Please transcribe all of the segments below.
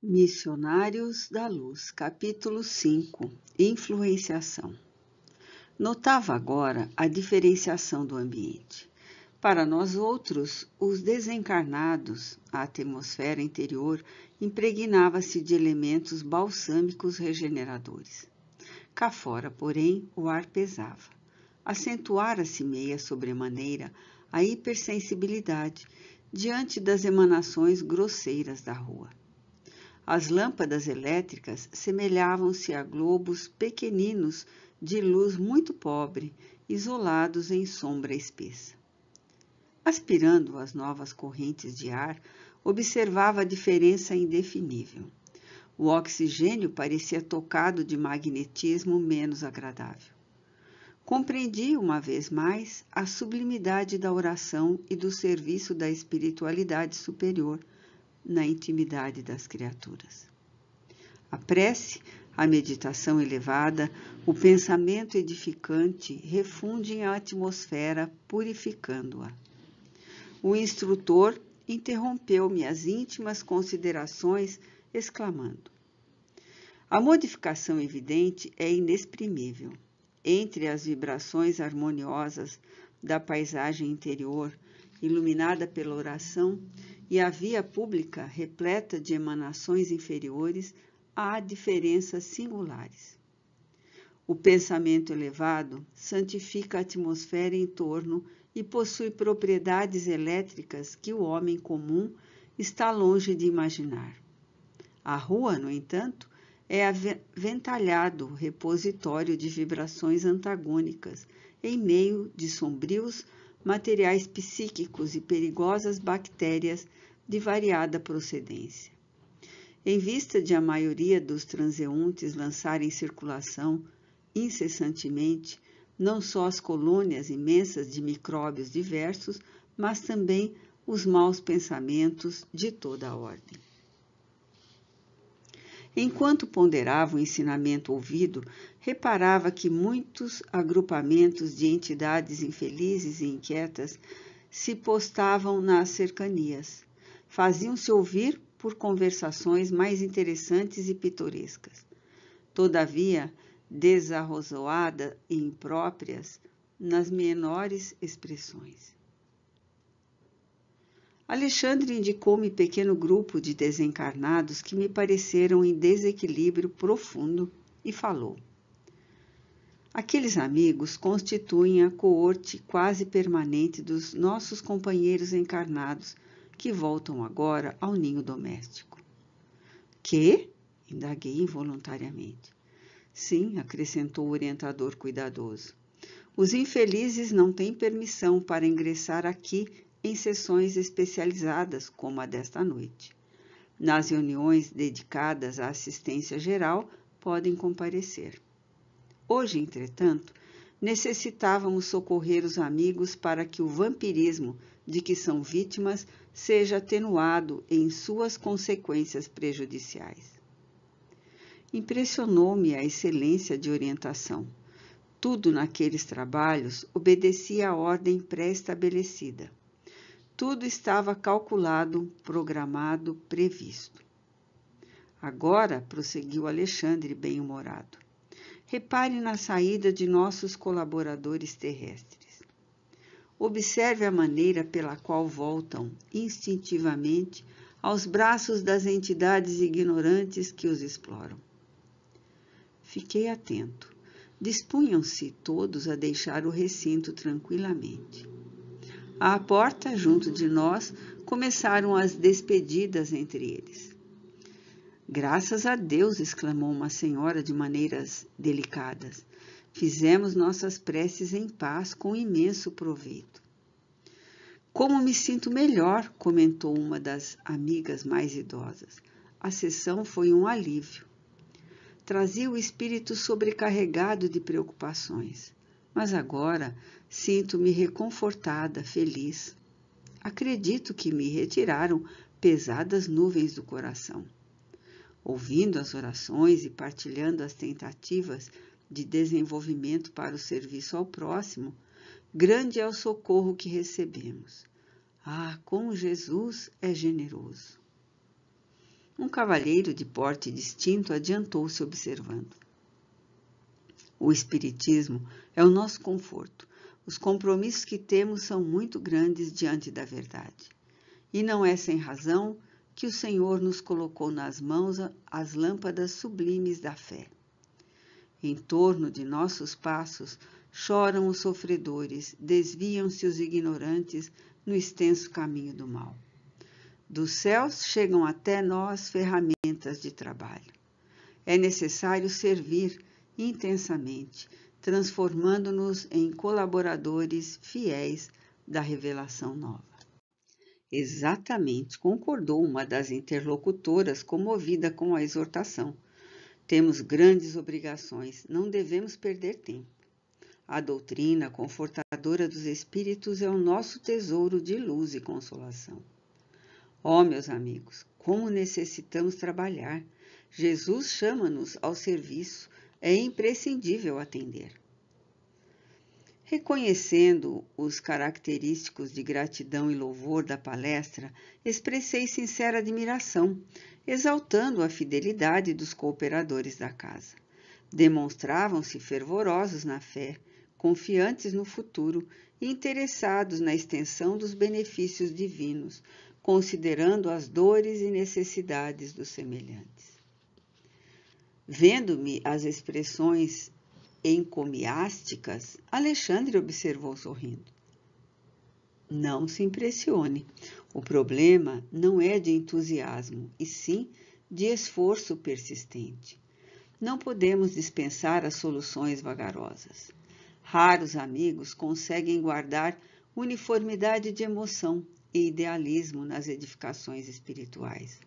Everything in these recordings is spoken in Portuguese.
Missionários da Luz, capítulo 5 Influenciação. Notava agora a diferenciação do ambiente. Para nós outros, os desencarnados, a atmosfera interior impregnava-se de elementos balsâmicos regeneradores. Cá fora, porém, o ar pesava. Acentuara-se meia sobremaneira a hipersensibilidade diante das emanações grosseiras da rua. As lâmpadas elétricas semelhavam-se a globos pequeninos de luz muito pobre, isolados em sombra espessa. Aspirando as novas correntes de ar, observava a diferença indefinível. O oxigênio parecia tocado de magnetismo menos agradável. Compreendi uma vez mais a sublimidade da oração e do serviço da espiritualidade superior na intimidade das criaturas. A prece, a meditação elevada, o pensamento edificante refundem a atmosfera, purificando-a. O instrutor interrompeu minhas íntimas considerações, exclamando: A modificação evidente é inexprimível. Entre as vibrações harmoniosas da paisagem interior, iluminada pela oração, e a via pública, repleta de emanações inferiores, há diferenças singulares. O pensamento elevado santifica a atmosfera em torno e possui propriedades elétricas que o homem comum está longe de imaginar. A rua, no entanto, é aventalhado repositório de vibrações antagônicas em meio de sombrios materiais psíquicos e perigosas bactérias de variada procedência. Em vista de a maioria dos transeuntes lançar em circulação incessantemente não só as colônias imensas de micróbios diversos, mas também os maus pensamentos de toda a ordem. Enquanto ponderava o ensinamento ouvido, reparava que muitos agrupamentos de entidades infelizes e inquietas se postavam nas cercanias. Faziam-se ouvir por conversações mais interessantes e pitorescas. Todavia, desarrozoadas e impróprias nas menores expressões. Alexandre indicou-me pequeno grupo de desencarnados que me pareceram em desequilíbrio profundo e falou. Aqueles amigos constituem a coorte quase permanente dos nossos companheiros encarnados que voltam agora ao ninho doméstico. Que? indaguei involuntariamente. Sim, acrescentou o orientador cuidadoso. Os infelizes não têm permissão para ingressar aqui em sessões especializadas, como a desta noite. Nas reuniões dedicadas à assistência geral, podem comparecer. Hoje, entretanto, necessitávamos socorrer os amigos para que o vampirismo de que são vítimas seja atenuado em suas consequências prejudiciais. Impressionou-me a excelência de orientação. Tudo naqueles trabalhos obedecia à ordem pré-estabelecida. Tudo estava calculado, programado, previsto. Agora, prosseguiu Alexandre, bem-humorado, repare na saída de nossos colaboradores terrestres. Observe a maneira pela qual voltam, instintivamente, aos braços das entidades ignorantes que os exploram. Fiquei atento. Dispunham-se todos a deixar o recinto tranquilamente. À porta, junto de nós, começaram as despedidas entre eles. Graças a Deus, exclamou uma senhora de maneiras delicadas. Fizemos nossas preces em paz com imenso proveito. Como me sinto melhor, comentou uma das amigas mais idosas. A sessão foi um alívio. Trazia o espírito sobrecarregado de preocupações mas agora sinto-me reconfortada, feliz. Acredito que me retiraram pesadas nuvens do coração. Ouvindo as orações e partilhando as tentativas de desenvolvimento para o serviço ao próximo, grande é o socorro que recebemos. Ah, como Jesus é generoso! Um cavalheiro de porte distinto adiantou-se observando. O Espiritismo é o nosso conforto. Os compromissos que temos são muito grandes diante da verdade. E não é sem razão que o Senhor nos colocou nas mãos as lâmpadas sublimes da fé. Em torno de nossos passos choram os sofredores, desviam-se os ignorantes no extenso caminho do mal. Dos céus chegam até nós ferramentas de trabalho. É necessário servir intensamente, transformando-nos em colaboradores fiéis da revelação nova. Exatamente, concordou uma das interlocutoras, comovida com a exortação. Temos grandes obrigações, não devemos perder tempo. A doutrina confortadora dos Espíritos é o nosso tesouro de luz e consolação. Ó, oh, meus amigos, como necessitamos trabalhar! Jesus chama-nos ao serviço é imprescindível atender. Reconhecendo os característicos de gratidão e louvor da palestra, expressei sincera admiração, exaltando a fidelidade dos cooperadores da casa. Demonstravam-se fervorosos na fé, confiantes no futuro e interessados na extensão dos benefícios divinos, considerando as dores e necessidades dos semelhantes. Vendo-me as expressões encomiásticas, Alexandre observou sorrindo. Não se impressione. O problema não é de entusiasmo, e sim de esforço persistente. Não podemos dispensar as soluções vagarosas. Raros amigos conseguem guardar uniformidade de emoção e idealismo nas edificações espirituais.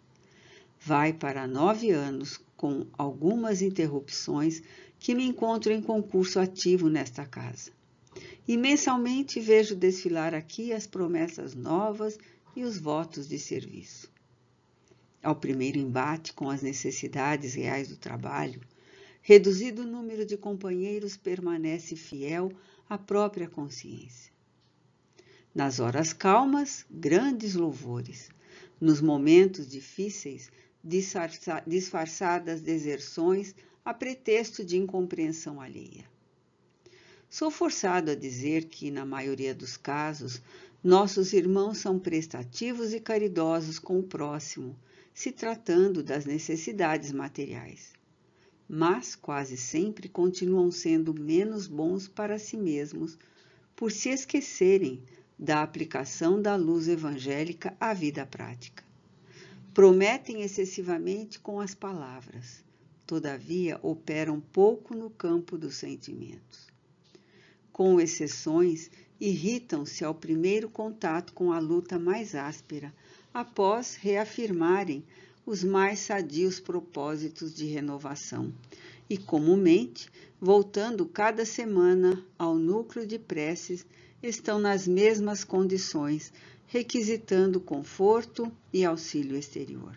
Vai para nove anos com algumas interrupções, que me encontro em concurso ativo nesta casa. E mensalmente vejo desfilar aqui as promessas novas e os votos de serviço. Ao primeiro embate com as necessidades reais do trabalho, reduzido o número de companheiros permanece fiel à própria consciência. Nas horas calmas, grandes louvores. Nos momentos difíceis, disfarça, disfarçadas deserções a pretexto de incompreensão alheia. Sou forçado a dizer que, na maioria dos casos, nossos irmãos são prestativos e caridosos com o próximo, se tratando das necessidades materiais. Mas quase sempre continuam sendo menos bons para si mesmos, por se esquecerem da aplicação da luz evangélica à vida prática. Prometem excessivamente com as palavras, todavia operam pouco no campo dos sentimentos. Com exceções, irritam-se ao primeiro contato com a luta mais áspera, após reafirmarem os mais sadios propósitos de renovação e, comumente, voltando cada semana ao núcleo de preces, estão nas mesmas condições requisitando conforto e auxílio exterior.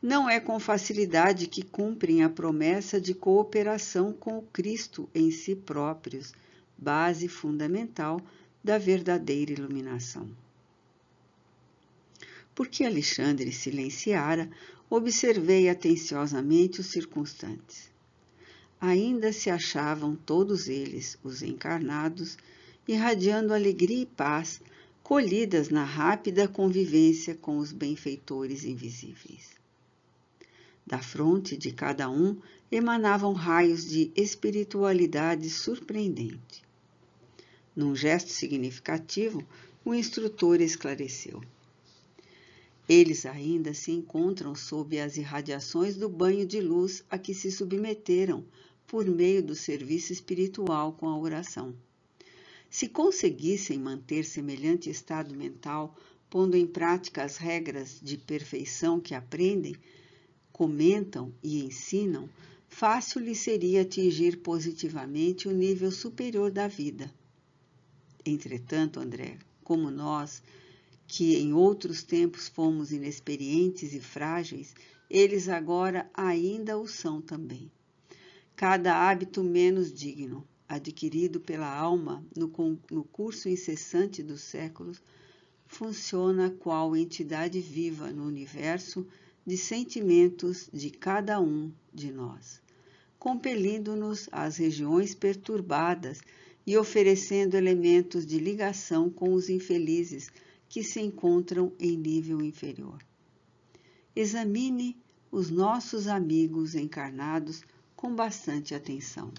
Não é com facilidade que cumprem a promessa de cooperação com o Cristo em si próprios, base fundamental da verdadeira iluminação. Porque Alexandre silenciara, observei atenciosamente os circunstantes. Ainda se achavam todos eles, os encarnados, irradiando alegria e paz colhidas na rápida convivência com os benfeitores invisíveis. Da fronte de cada um emanavam raios de espiritualidade surpreendente. Num gesto significativo, o instrutor esclareceu. Eles ainda se encontram sob as irradiações do banho de luz a que se submeteram por meio do serviço espiritual com a oração. Se conseguissem manter semelhante estado mental, pondo em prática as regras de perfeição que aprendem, comentam e ensinam, fácil lhe seria atingir positivamente o nível superior da vida. Entretanto, André, como nós, que em outros tempos fomos inexperientes e frágeis, eles agora ainda o são também. Cada hábito menos digno, adquirido pela alma no, no curso incessante dos séculos, funciona qual entidade viva no universo de sentimentos de cada um de nós, compelindo-nos às regiões perturbadas e oferecendo elementos de ligação com os infelizes que se encontram em nível inferior. Examine os nossos amigos encarnados com bastante atenção.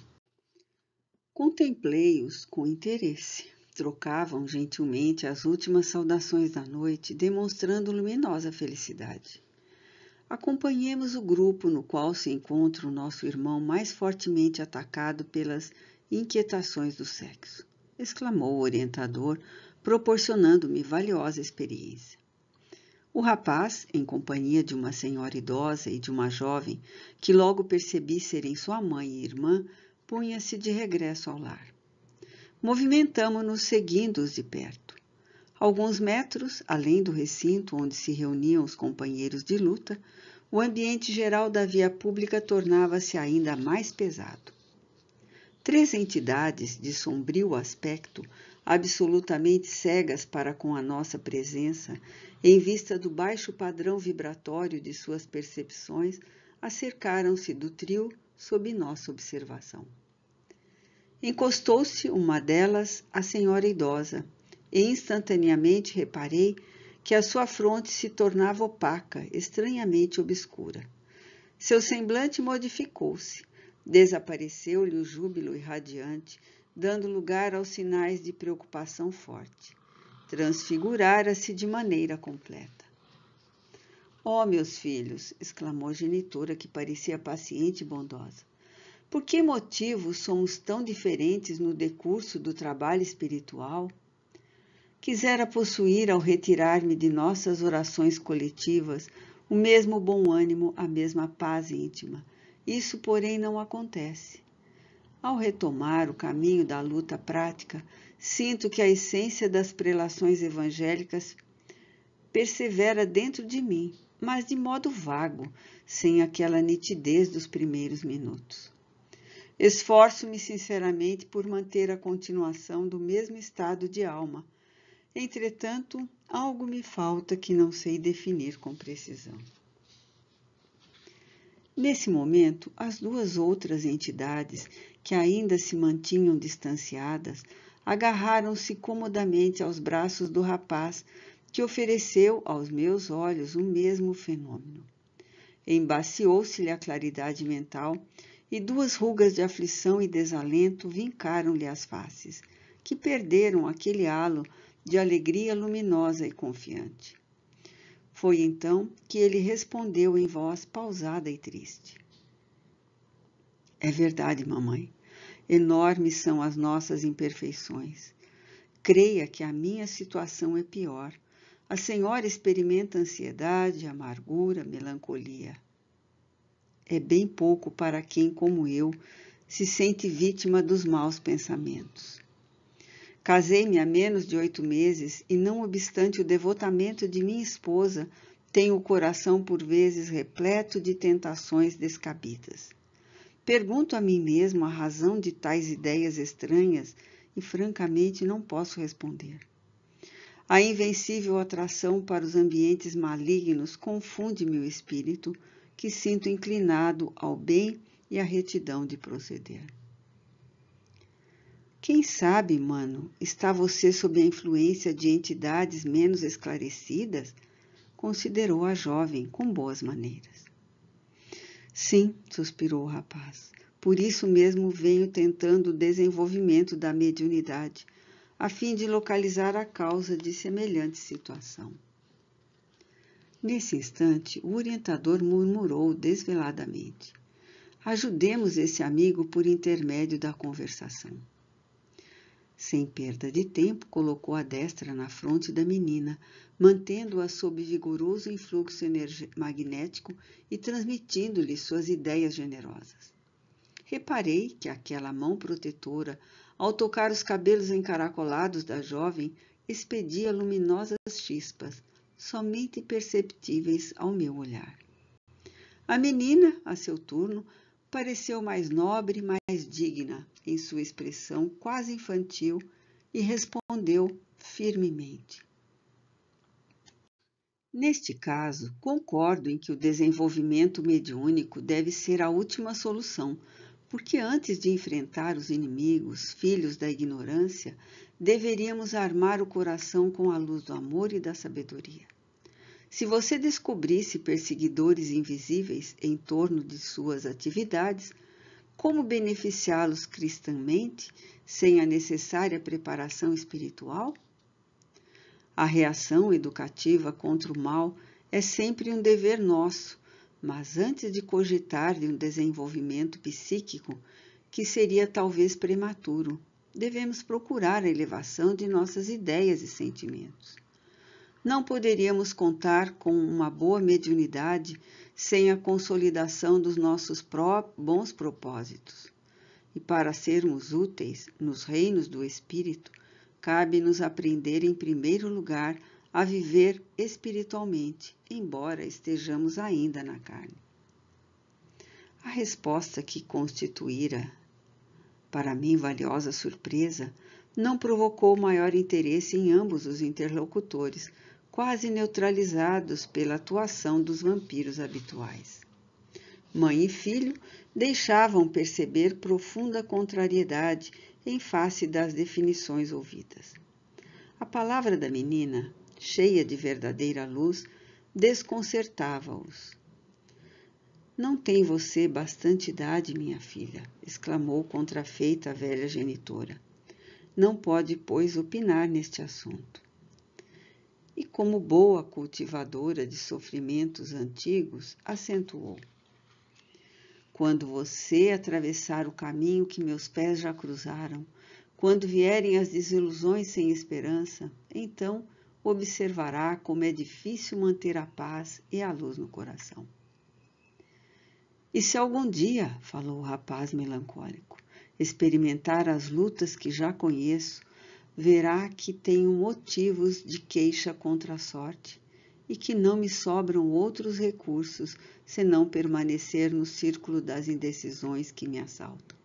Contemplei-os com interesse. Trocavam gentilmente as últimas saudações da noite, demonstrando luminosa felicidade. Acompanhemos o grupo no qual se encontra o nosso irmão mais fortemente atacado pelas inquietações do sexo, exclamou o orientador, proporcionando-me valiosa experiência. O rapaz, em companhia de uma senhora idosa e de uma jovem, que logo percebi serem sua mãe e irmã, punha-se de regresso ao lar. Movimentamo-nos seguindo-os de perto. Alguns metros além do recinto onde se reuniam os companheiros de luta, o ambiente geral da via pública tornava-se ainda mais pesado. Três entidades de sombrio aspecto, absolutamente cegas para com a nossa presença, em vista do baixo padrão vibratório de suas percepções, acercaram-se do trio sob nossa observação. Encostou-se uma delas à senhora idosa e instantaneamente reparei que a sua fronte se tornava opaca, estranhamente obscura. Seu semblante modificou-se, desapareceu-lhe o júbilo irradiante, dando lugar aos sinais de preocupação forte. Transfigurara-se de maneira completa. Oh, meus filhos! exclamou a genitora, que parecia paciente e bondosa. Por que motivo somos tão diferentes no decurso do trabalho espiritual? Quisera possuir, ao retirar-me de nossas orações coletivas, o mesmo bom ânimo, a mesma paz íntima. Isso, porém, não acontece. Ao retomar o caminho da luta prática, sinto que a essência das prelações evangélicas persevera dentro de mim mas de modo vago, sem aquela nitidez dos primeiros minutos. Esforço-me sinceramente por manter a continuação do mesmo estado de alma. Entretanto, algo me falta que não sei definir com precisão. Nesse momento, as duas outras entidades, que ainda se mantinham distanciadas, agarraram-se comodamente aos braços do rapaz, que ofereceu aos meus olhos o mesmo fenômeno. Embaciou-se-lhe a claridade mental e duas rugas de aflição e desalento vincaram-lhe as faces, que perderam aquele halo de alegria luminosa e confiante. Foi então que ele respondeu em voz pausada e triste: É verdade, mamãe. Enormes são as nossas imperfeições. Creia que a minha situação é pior a senhora experimenta ansiedade, amargura, melancolia. É bem pouco para quem, como eu, se sente vítima dos maus pensamentos. Casei-me há menos de oito meses e, não obstante o devotamento de minha esposa, tenho o coração por vezes repleto de tentações descabidas. Pergunto a mim mesmo a razão de tais ideias estranhas e, francamente, não posso responder. A invencível atração para os ambientes malignos confunde meu espírito, que sinto inclinado ao bem e à retidão de proceder. Quem sabe, mano, está você sob a influência de entidades menos esclarecidas? Considerou a jovem com boas maneiras. Sim, suspirou o rapaz. Por isso mesmo venho tentando o desenvolvimento da mediunidade a fim de localizar a causa de semelhante situação. Nesse instante, o orientador murmurou desveladamente: Ajudemos esse amigo por intermédio da conversação. Sem perda de tempo, colocou a destra na fronte da menina, mantendo-a sob vigoroso influxo magnético e transmitindo-lhe suas ideias generosas. Reparei que aquela mão protetora ao tocar os cabelos encaracolados da jovem, expedia luminosas chispas, somente perceptíveis ao meu olhar. A menina, a seu turno, pareceu mais nobre, mais digna em sua expressão quase infantil e respondeu firmemente. Neste caso, concordo em que o desenvolvimento mediúnico deve ser a última solução, porque antes de enfrentar os inimigos, filhos da ignorância, deveríamos armar o coração com a luz do amor e da sabedoria. Se você descobrisse perseguidores invisíveis em torno de suas atividades, como beneficiá-los cristamente sem a necessária preparação espiritual? A reação educativa contra o mal é sempre um dever nosso mas antes de cogitar de um desenvolvimento psíquico que seria talvez prematuro, devemos procurar a elevação de nossas ideias e sentimentos. Não poderíamos contar com uma boa mediunidade sem a consolidação dos nossos pró bons propósitos. E para sermos úteis nos reinos do espírito, cabe-nos aprender em primeiro lugar a viver espiritualmente, embora estejamos ainda na carne. A resposta que constituíra para mim valiosa surpresa não provocou maior interesse em ambos os interlocutores, quase neutralizados pela atuação dos vampiros habituais. Mãe e filho deixavam perceber profunda contrariedade em face das definições ouvidas. A palavra da menina cheia de verdadeira luz, desconcertava-os. Não tem você bastante idade, minha filha, exclamou contrafeita a velha genitora. Não pode, pois, opinar neste assunto. E como boa cultivadora de sofrimentos antigos, acentuou: Quando você atravessar o caminho que meus pés já cruzaram, quando vierem as desilusões sem esperança, então observará como é difícil manter a paz e a luz no coração. E se algum dia, falou o rapaz melancólico, experimentar as lutas que já conheço, verá que tenho motivos de queixa contra a sorte e que não me sobram outros recursos senão permanecer no círculo das indecisões que me assaltam.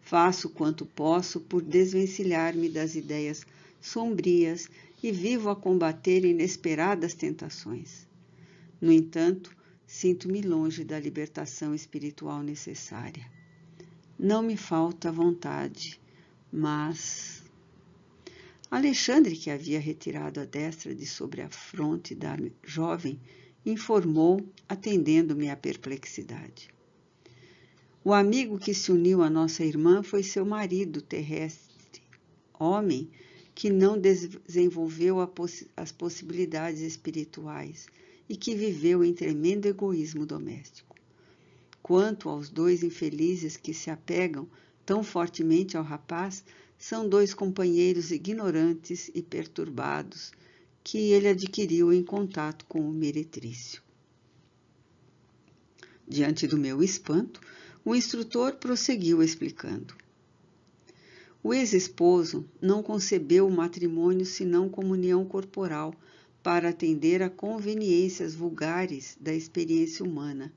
Faço quanto posso por desvencilhar-me das ideias sombrias e vivo a combater inesperadas tentações. No entanto, sinto-me longe da libertação espiritual necessária. Não me falta vontade, mas. Alexandre, que havia retirado a destra de sobre a fronte da jovem, informou, atendendo-me à perplexidade. O amigo que se uniu à nossa irmã foi seu marido terrestre, homem que não desenvolveu as possibilidades espirituais e que viveu em tremendo egoísmo doméstico. Quanto aos dois infelizes que se apegam tão fortemente ao rapaz, são dois companheiros ignorantes e perturbados que ele adquiriu em contato com o meretrício. Diante do meu espanto, o instrutor prosseguiu explicando. O ex-esposo não concebeu o matrimônio senão como união corporal para atender a conveniências vulgares da experiência humana,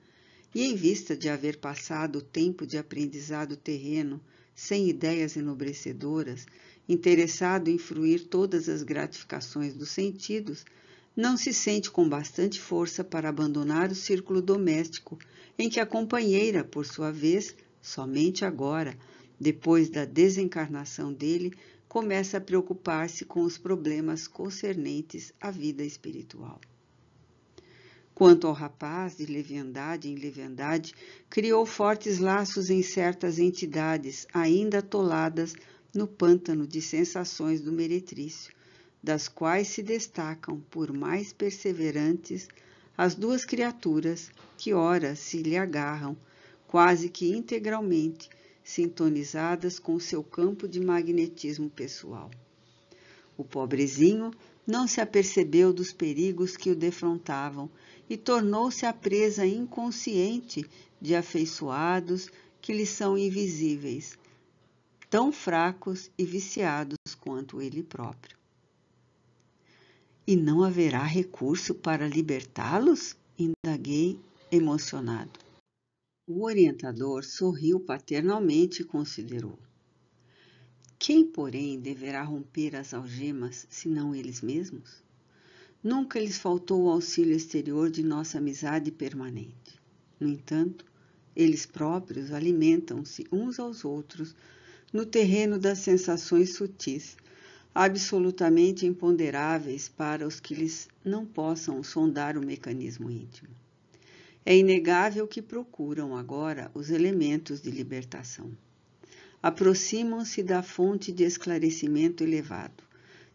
e em vista de haver passado o tempo de aprendizado terreno sem ideias enobrecedoras, interessado em fruir todas as gratificações dos sentidos, não se sente com bastante força para abandonar o círculo doméstico em que a companheira, por sua vez, somente agora, depois da desencarnação dele, começa a preocupar-se com os problemas concernentes à vida espiritual. Quanto ao rapaz, de leviandade em leviandade, criou fortes laços em certas entidades ainda atoladas no pântano de sensações do meretrício, das quais se destacam, por mais perseverantes, as duas criaturas que ora se lhe agarram, quase que integralmente, sintonizadas com seu campo de magnetismo pessoal. O pobrezinho não se apercebeu dos perigos que o defrontavam e tornou-se a presa inconsciente de afeiçoados que lhe são invisíveis, tão fracos e viciados quanto ele próprio. E não haverá recurso para libertá-los? indaguei emocionado. O orientador sorriu paternalmente e considerou: Quem, porém, deverá romper as algemas senão eles mesmos? Nunca lhes faltou o auxílio exterior de nossa amizade permanente. No entanto, eles próprios alimentam-se uns aos outros no terreno das sensações sutis, absolutamente imponderáveis para os que lhes não possam sondar o mecanismo íntimo. É inegável que procuram agora os elementos de libertação. Aproximam-se da fonte de esclarecimento elevado,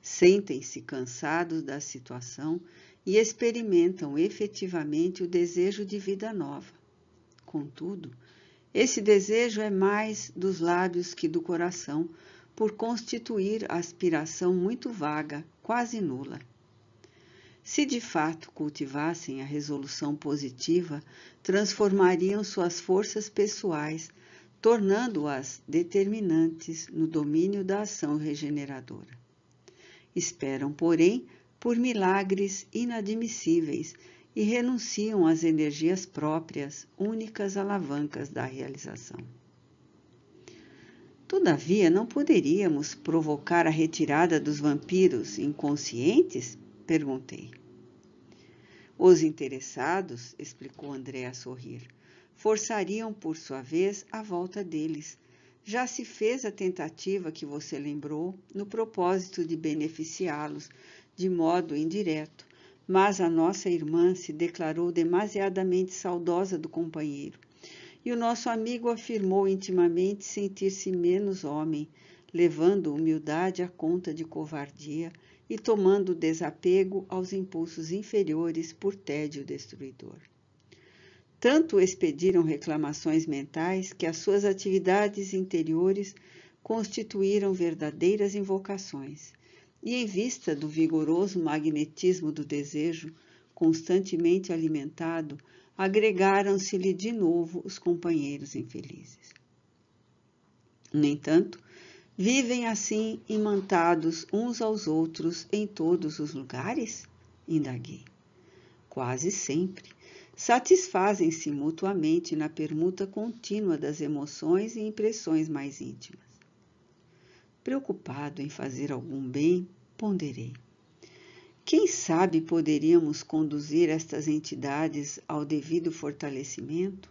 sentem-se cansados da situação e experimentam efetivamente o desejo de vida nova. Contudo, esse desejo é mais dos lábios que do coração, por constituir aspiração muito vaga, quase nula. Se de fato cultivassem a resolução positiva, transformariam suas forças pessoais, tornando-as determinantes no domínio da ação regeneradora. Esperam, porém, por milagres inadmissíveis e renunciam às energias próprias, únicas alavancas da realização. Todavia, não poderíamos provocar a retirada dos vampiros inconscientes Perguntei. Os interessados, explicou André a sorrir, forçariam por sua vez a volta deles. Já se fez a tentativa que você lembrou no propósito de beneficiá-los de modo indireto, mas a nossa irmã se declarou demasiadamente saudosa do companheiro. E o nosso amigo afirmou intimamente sentir-se menos homem levando humildade à conta de covardia e tomando desapego aos impulsos inferiores por tédio destruidor. Tanto expediram reclamações mentais que as suas atividades interiores constituíram verdadeiras invocações, e em vista do vigoroso magnetismo do desejo, constantemente alimentado, agregaram-se-lhe de novo os companheiros infelizes. No entanto, Vivem assim imantados uns aos outros em todos os lugares? Indaguei. Quase sempre. Satisfazem-se mutuamente na permuta contínua das emoções e impressões mais íntimas. Preocupado em fazer algum bem, ponderei. Quem sabe poderíamos conduzir estas entidades ao devido fortalecimento?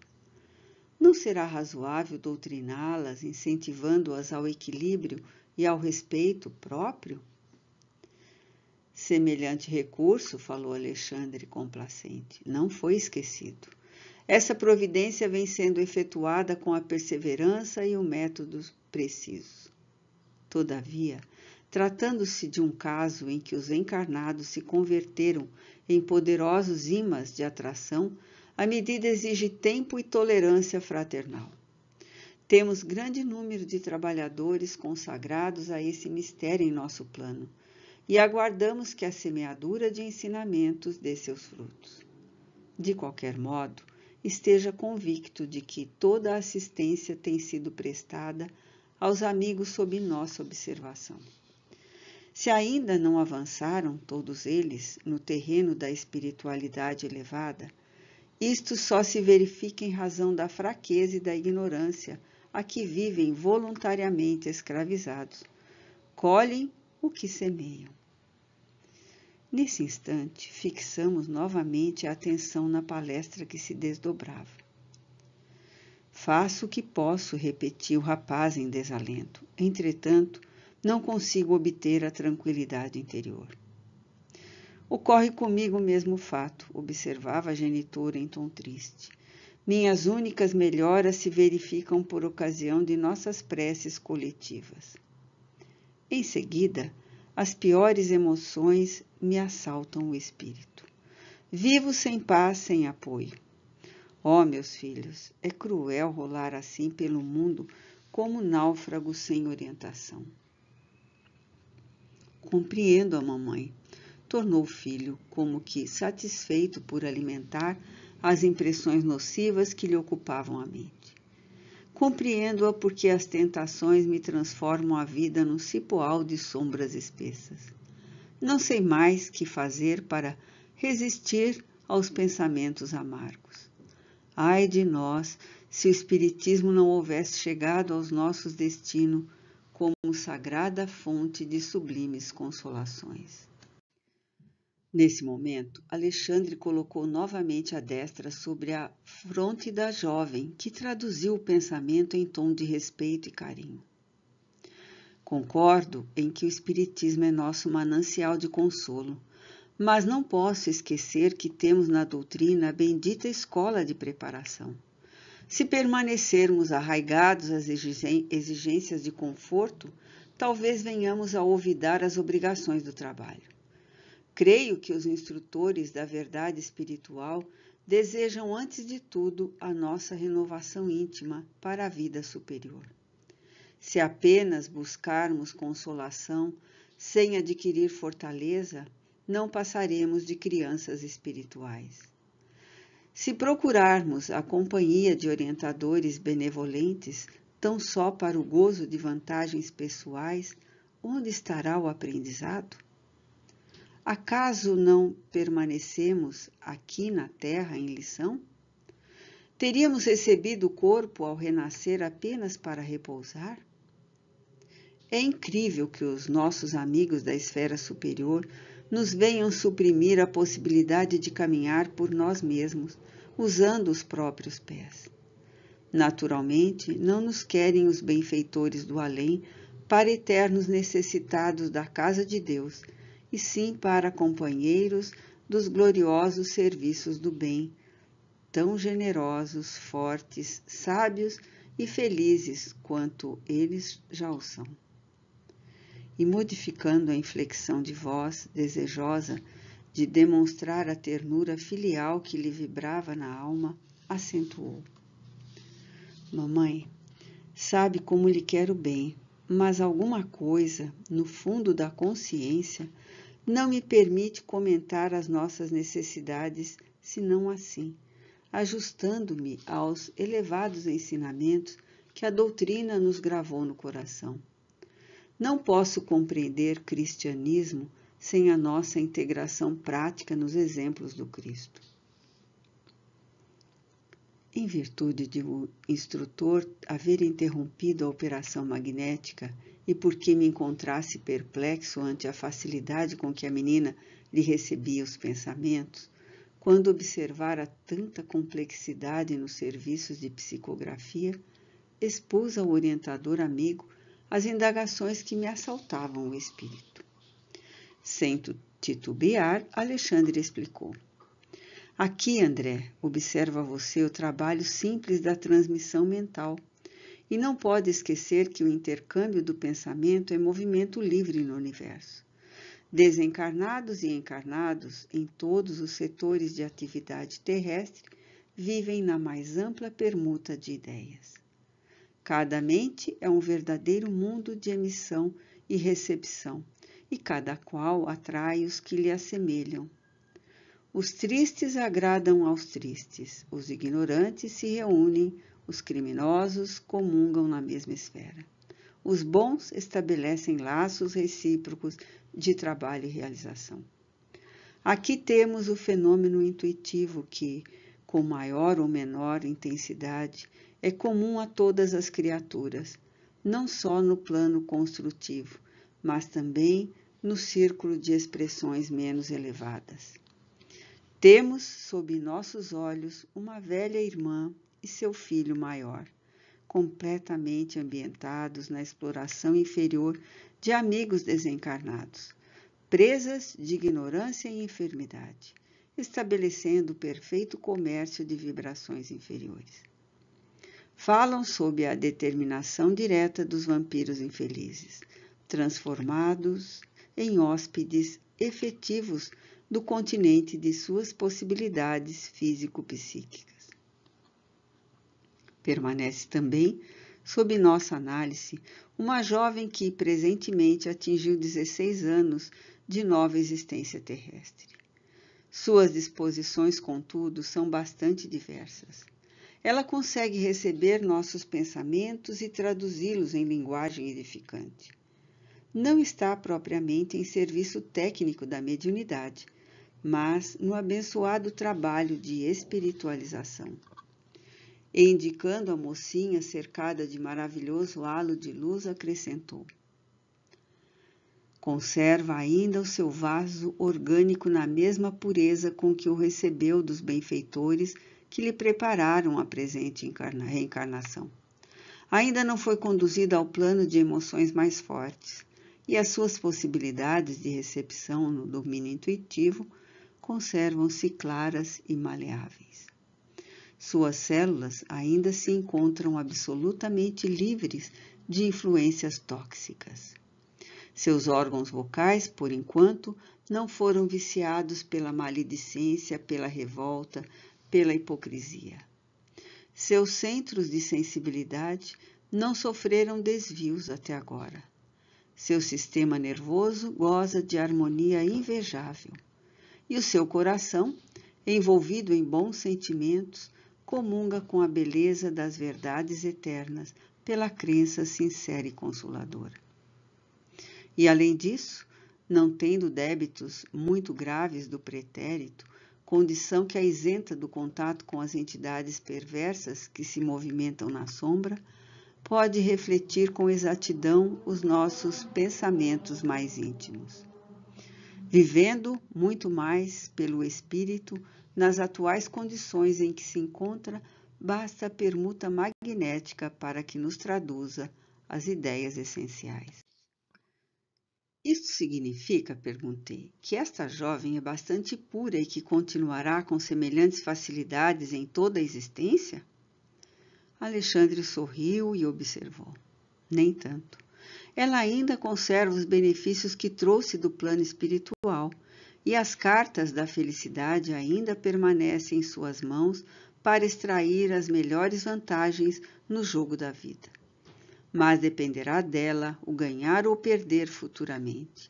Não será razoável doutriná-las, incentivando-as ao equilíbrio e ao respeito próprio? Semelhante recurso, falou Alexandre complacente, não foi esquecido. Essa providência vem sendo efetuada com a perseverança e o método preciso. Todavia, tratando-se de um caso em que os encarnados se converteram em poderosos imãs de atração, a medida exige tempo e tolerância fraternal. Temos grande número de trabalhadores consagrados a esse mistério em nosso plano e aguardamos que a semeadura de ensinamentos dê seus frutos. De qualquer modo, esteja convicto de que toda a assistência tem sido prestada aos amigos sob nossa observação. Se ainda não avançaram todos eles no terreno da espiritualidade elevada, isto só se verifica em razão da fraqueza e da ignorância a que vivem voluntariamente escravizados. Colhem o que semeiam. Nesse instante, fixamos novamente a atenção na palestra que se desdobrava. Faço o que posso, repetiu o rapaz em desalento. Entretanto, não consigo obter a tranquilidade interior. Ocorre comigo o mesmo fato, observava a genitora em tom triste. Minhas únicas melhoras se verificam por ocasião de nossas preces coletivas. Em seguida, as piores emoções me assaltam o espírito. Vivo sem paz, sem apoio. Oh, meus filhos, é cruel rolar assim pelo mundo como náufrago sem orientação. Compreendo a mamãe tornou o filho, como que satisfeito por alimentar as impressões nocivas que lhe ocupavam a mente. Compreendo-a porque as tentações me transformam a vida num cipoal de sombras espessas. Não sei mais que fazer para resistir aos pensamentos amargos. Ai de nós se o Espiritismo não houvesse chegado aos nossos destinos como sagrada fonte de sublimes consolações. Nesse momento, Alexandre colocou novamente a destra sobre a fronte da jovem, que traduziu o pensamento em tom de respeito e carinho. Concordo em que o Espiritismo é nosso manancial de consolo, mas não posso esquecer que temos na doutrina a bendita escola de preparação. Se permanecermos arraigados às exigências de conforto, talvez venhamos a olvidar as obrigações do trabalho. Creio que os instrutores da verdade espiritual desejam, antes de tudo, a nossa renovação íntima para a vida superior. Se apenas buscarmos consolação sem adquirir fortaleza, não passaremos de crianças espirituais. Se procurarmos a companhia de orientadores benevolentes tão só para o gozo de vantagens pessoais, onde estará o aprendizado? acaso não permanecemos aqui na terra em lição? Teríamos recebido o corpo ao renascer apenas para repousar? É incrível que os nossos amigos da esfera superior nos venham suprimir a possibilidade de caminhar por nós mesmos, usando os próprios pés. Naturalmente, não nos querem os benfeitores do além para eternos necessitados da casa de Deus e sim para companheiros dos gloriosos serviços do bem, tão generosos, fortes, sábios e felizes quanto eles já o são. E modificando a inflexão de voz, desejosa de demonstrar a ternura filial que lhe vibrava na alma, acentuou: Mamãe, sabe como lhe quero bem, mas alguma coisa no fundo da consciência não me permite comentar as nossas necessidades senão assim, ajustando-me aos elevados ensinamentos que a doutrina nos gravou no coração. Não posso compreender cristianismo sem a nossa integração prática nos exemplos do Cristo. Em virtude de o instrutor haver interrompido a operação magnética e porque me encontrasse perplexo ante a facilidade com que a menina lhe recebia os pensamentos, quando observara tanta complexidade nos serviços de psicografia, expus ao orientador amigo as indagações que me assaltavam o espírito. Sem titubear, Alexandre explicou. Aqui, André, observa você o trabalho simples da transmissão mental. E não pode esquecer que o intercâmbio do pensamento é movimento livre no universo. Desencarnados e encarnados em todos os setores de atividade terrestre vivem na mais ampla permuta de ideias. Cada mente é um verdadeiro mundo de emissão e recepção, e cada qual atrai os que lhe assemelham. Os tristes agradam aos tristes, os ignorantes se reúnem, os criminosos comungam na mesma esfera. Os bons estabelecem laços recíprocos de trabalho e realização. Aqui temos o fenômeno intuitivo que, com maior ou menor intensidade, é comum a todas as criaturas, não só no plano construtivo, mas também no círculo de expressões menos elevadas. Temos sob nossos olhos uma velha irmã e seu filho maior, completamente ambientados na exploração inferior de amigos desencarnados, presas de ignorância e enfermidade, estabelecendo o perfeito comércio de vibrações inferiores. Falam sob a determinação direta dos vampiros infelizes, transformados em hóspedes efetivos do continente de suas possibilidades físico-psíquicas. Permanece também sob nossa análise uma jovem que presentemente atingiu 16 anos de nova existência terrestre. Suas disposições, contudo, são bastante diversas. Ela consegue receber nossos pensamentos e traduzi-los em linguagem edificante. Não está propriamente em serviço técnico da mediunidade mas no abençoado trabalho de espiritualização. E indicando a mocinha cercada de maravilhoso halo de luz, acrescentou: Conserva ainda o seu vaso orgânico na mesma pureza com que o recebeu dos benfeitores que lhe prepararam a presente reencarnação. Ainda não foi conduzida ao plano de emoções mais fortes, e as suas possibilidades de recepção no domínio intuitivo conservam-se claras e maleáveis. Suas células ainda se encontram absolutamente livres de influências tóxicas. Seus órgãos vocais, por enquanto, não foram viciados pela maledicência, pela revolta, pela hipocrisia. Seus centros de sensibilidade não sofreram desvios até agora. Seu sistema nervoso goza de harmonia invejável e o seu coração, envolvido em bons sentimentos, comunga com a beleza das verdades eternas pela crença sincera e consoladora. E além disso, não tendo débitos muito graves do pretérito, condição que a é isenta do contato com as entidades perversas que se movimentam na sombra, pode refletir com exatidão os nossos pensamentos mais íntimos vivendo muito mais pelo espírito nas atuais condições em que se encontra, basta a permuta magnética para que nos traduza as ideias essenciais. Isto significa, perguntei, que esta jovem é bastante pura e que continuará com semelhantes facilidades em toda a existência? Alexandre sorriu e observou. Nem tanto. Ela ainda conserva os benefícios que trouxe do plano espiritual e as cartas da felicidade ainda permanecem em suas mãos para extrair as melhores vantagens no jogo da vida. Mas dependerá dela o ganhar ou perder futuramente.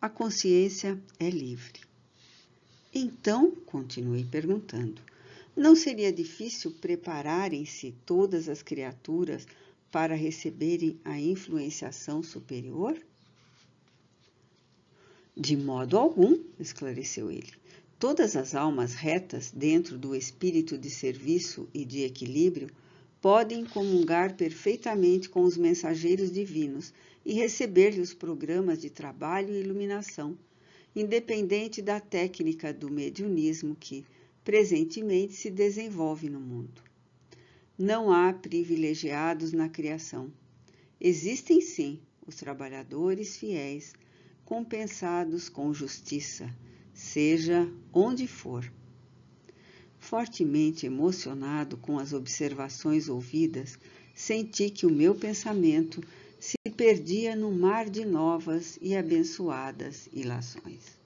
A consciência é livre. Então, continuei perguntando, não seria difícil prepararem-se todas as criaturas para receberem a influenciação superior? De modo algum, esclareceu ele. Todas as almas retas, dentro do espírito de serviço e de equilíbrio, podem comungar perfeitamente com os mensageiros divinos e receber-lhe os programas de trabalho e iluminação, independente da técnica do mediunismo que, presentemente, se desenvolve no mundo. Não há privilegiados na criação. Existem, sim, os trabalhadores fiéis compensados com justiça, seja onde for. Fortemente emocionado com as observações ouvidas, senti que o meu pensamento se perdia no mar de novas e abençoadas ilações.